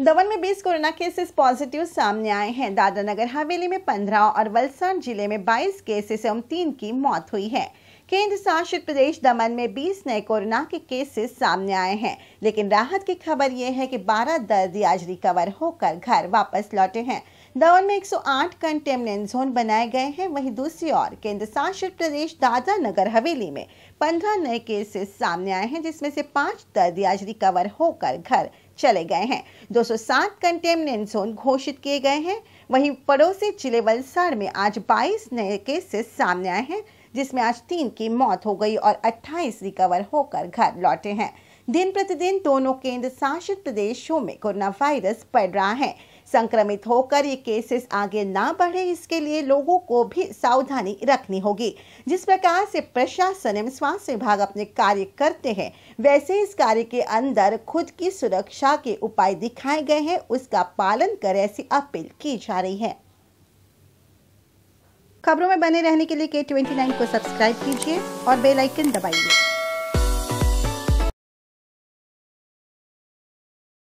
दमन में 20 corona cases positive सामने आए हैं दादानगर हवेली में 15 और वलसाड जिले में 22 केसेस एवं तीन की मौत हुई है केंद्र शासित प्रदेश दमन में 20 नए कोरोना के केसेस सामने आए हैं लेकिन राहत की खबर ये है कि 12 दर्दी आज रिकवर होकर घर वापस लौटे हैं दवन में 108 कंटेनमेंट जोन बनाए गए हैं वहीं दूसरी ओर केंद्र शासित प्रदेश दादा नगर हवेली में 15 नए केसेस सामने आए हैं जिसमें से पांच दर्द आज रिकवर होकर घर चले गए हैं 207 कंटेनमेंट जोन घोषित किए गए हैं वहीं पड़ोसी जिले वलसाड़ में आज 22 नए केसेस सामने आए हैं जिसमें आज तीन की मौत हो गई और अट्ठाईस रिकवर होकर घर लौटे हैं दिन प्रतिदिन दोनों केंद्र शासित प्रदेशों में कोरोना वायरस बढ़ रहा है संक्रमित होकर ये केसेस आगे ना बढ़े इसके लिए लोगों को भी सावधानी रखनी होगी जिस प्रकार से प्रशासन एवं स्वास्थ्य विभाग अपने कार्य करते हैं वैसे इस कार्य के अंदर खुद की सुरक्षा के उपाय दिखाए गए हैं उसका पालन कर ऐसी अपील की जा रही है खबरों में बने रहने के लिए के ट्वेंटी को सब्सक्राइब कीजिए और बेल आइकन दबाइए